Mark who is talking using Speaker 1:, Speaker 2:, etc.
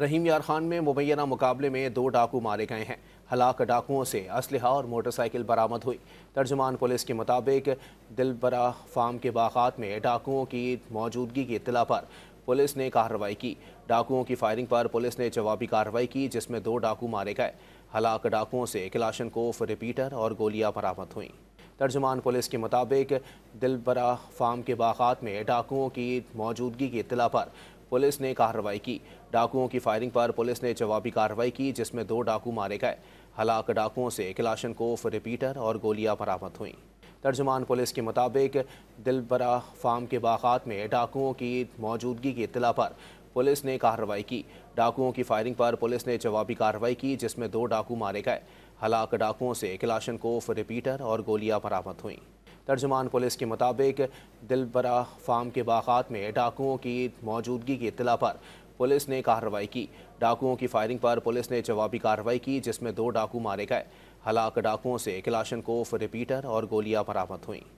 Speaker 1: रहीम यार खान में मुबैना मुकाबले में दो डाकू मारे गए हैं हलाक डाकुओं से असलहा और मोटरसाइकिल बरामद हुई तर्जमान पुलिस के मुताबिक दिलबरा फार्म के बागात में डाकुओं की मौजूदगी की इतला पर पुलिस ने कार्रवाई की डाकुओं की फायरिंग पर पुलिस ने जवाबी कार्रवाई की जिसमें दो डाकू मारे गए हलाक डाकुओं से कोफ रिपीटर और गोलियां बरामद हुईं तर्जमान पुलिस के मुताबिक दिलबरा फार्म के बागात में डाकुओं की मौजूदगी की इतला पर पुलिस ने कार्रवाई की डाकुओं की फायरिंग पर पुलिस ने जवाबी कार्रवाई की जिसमें दो डाकू मारे गए हलाक डाकुओं से कोफ रिपीटर और गोलियां बरामद हुईं तर्जमान पुलिस के मुताबिक दिलबरा फार्म के बागात में डाकुओं की मौजूदगी की इतला पर पुलिस ने कार्रवाई की डाकुओं की फायरिंग पर पुलिस ने जवाबी कार्रवाई की जिसमें दो डाकू मारे गए हलाक डाकुओं से कोफ रिपीटर और गोलियां बरामद हुईं तर्जुमान पुलिस के मुताबिक दिलबरा फार्म के बागात में डाकुओं की मौजूदगी की इतला पर पुलिस ने कार्रवाई की डाकुओं की फायरिंग पर पुलिस ने जवाबी कार्रवाई की जिसमें दो डाकू मारे गए हलाक डाकुओं से क्लाशन कोफ रिपीटर और गोलियां बरामद हुईं